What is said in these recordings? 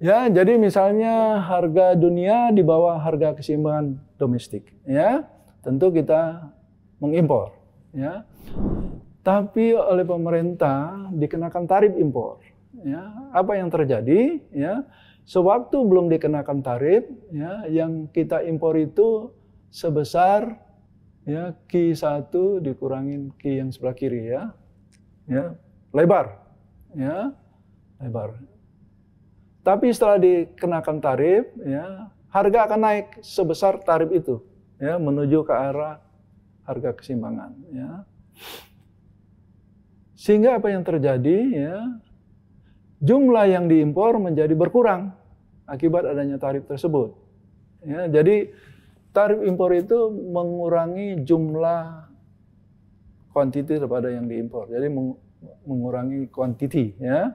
Ya, jadi misalnya harga dunia di bawah harga keseimbangan domestik, ya. Tentu kita mengimpor, ya. Tapi oleh pemerintah dikenakan tarif impor, ya. Apa yang terjadi, ya? Sewaktu belum dikenakan tarif, ya, yang kita impor itu sebesar ya Q1 dikurangin Q yang sebelah kiri ya. Ya, lebar. Ya. Lebar. Tapi setelah dikenakan tarif, ya, harga akan naik sebesar tarif itu, ya, menuju ke arah harga kesimbangan. Ya. Sehingga apa yang terjadi, ya, jumlah yang diimpor menjadi berkurang akibat adanya tarif tersebut. Ya, jadi tarif impor itu mengurangi jumlah kuantiti daripada yang diimpor. Jadi mengurangi kuantiti, ya.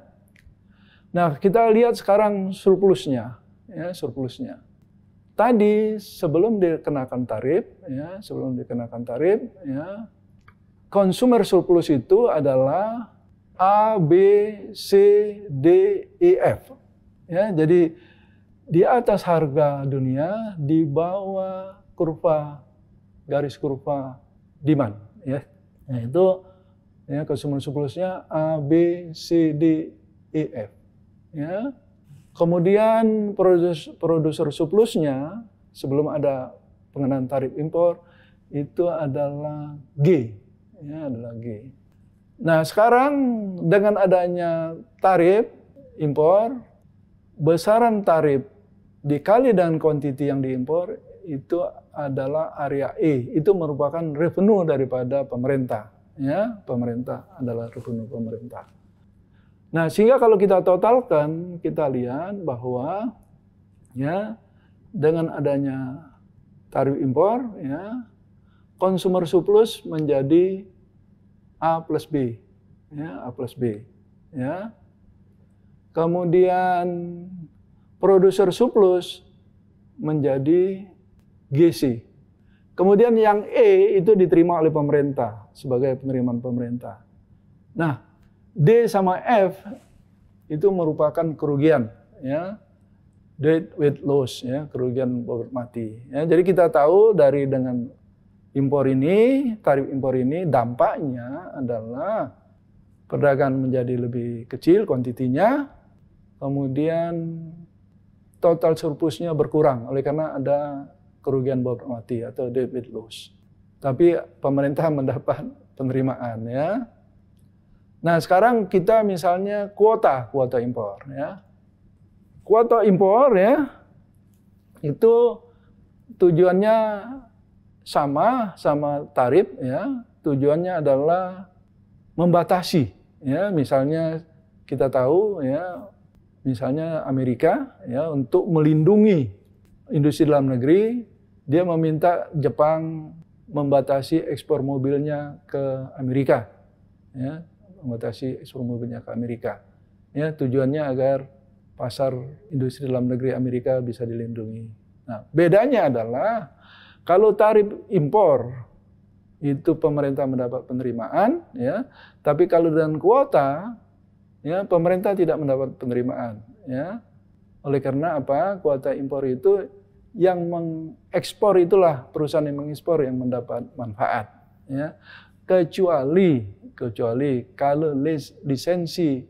Nah, kita lihat sekarang surplusnya, ya, surplusnya. Tadi sebelum dikenakan tarif, ya, sebelum dikenakan tarif, ya, consumer surplus itu adalah A, B, C, D, E, F. Ya, jadi di atas harga dunia, di bawah kurva garis kurva demand, ya. Nah, itu ya consumer surplusnya A, B, C, D, E, F ya. Kemudian produser, surplusnya sebelum ada pengenaan tarif impor itu adalah G, ya adalah G. Nah sekarang dengan adanya tarif impor, besaran tarif dikali dengan kuantiti yang diimpor itu adalah area E. Itu merupakan revenue daripada pemerintah. Ya, pemerintah adalah revenue pemerintah. Nah, sehingga kalau kita totalkan, kita lihat bahwa ya dengan adanya tarif impor ya consumer surplus menjadi A plus B ya A plus B ya kemudian produser surplus menjadi GC kemudian yang E itu diterima oleh pemerintah sebagai penerimaan pemerintah nah D sama F itu merupakan kerugian ya dead with loss ya kerugian bobot mati ya jadi kita tahu dari dengan impor ini tarif impor ini dampaknya adalah perdagangan menjadi lebih kecil kuantitinya kemudian total surplusnya berkurang oleh karena ada kerugian bobot mati atau debit with loss tapi pemerintah mendapat penerimaan ya Nah, sekarang kita misalnya kuota, kuota impor ya. Kuota impor ya itu tujuannya sama sama tarif ya. Tujuannya adalah membatasi ya, misalnya kita tahu ya misalnya Amerika ya untuk melindungi industri dalam negeri dia meminta Jepang membatasi ekspor mobilnya ke Amerika ya membatasi ekspor mobilnya ke Amerika. Ya, tujuannya agar pasar industri dalam negeri Amerika bisa dilindungi. Nah, bedanya adalah kalau tarif impor itu pemerintah mendapat penerimaan, ya. Tapi kalau dengan kuota, ya pemerintah tidak mendapat penerimaan, ya. Oleh karena apa? Kuota impor itu yang mengekspor itulah perusahaan yang mengekspor yang mendapat manfaat. Ya kecuali kecuali kalau lis lisensi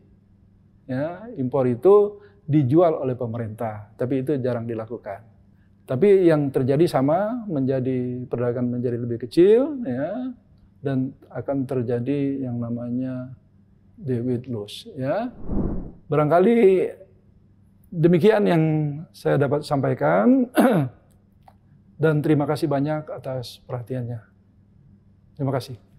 ya, impor itu dijual oleh pemerintah, tapi itu jarang dilakukan. Tapi yang terjadi sama menjadi perdagangan menjadi lebih kecil ya dan akan terjadi yang namanya debit loss ya. Barangkali demikian yang saya dapat sampaikan dan terima kasih banyak atas perhatiannya. Terima kasih.